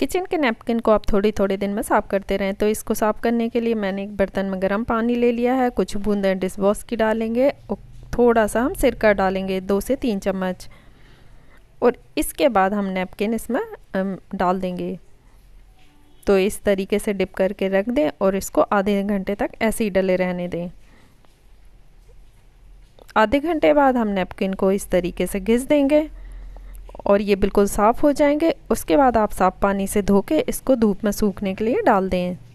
kitchen के napkin को आप थोड़ी थोड़े दिन में साफ़ करते रहें तो इसको साफ़ करने के लिए मैंने एक बर्तन में गर्म पानी ले लिया है कुछ बूंदें डिस्बॉस की डालेंगे और थोड़ा सा हम सिरका डालेंगे दो से तीन चम्मच और इसके बाद हम नैपकिन इसमें डाल देंगे तो इस तरीके से डिप करके रख दें और इसको आधे घंटे तक ऐसे ही डले रहने दें आधे घंटे बाद हम नैपकिन को इस तरीके से घिस देंगे और ये बिल्कुल साफ़ हो जाएंगे उसके बाद आप साफ़ पानी से धो के इसको धूप में सूखने के लिए डाल दें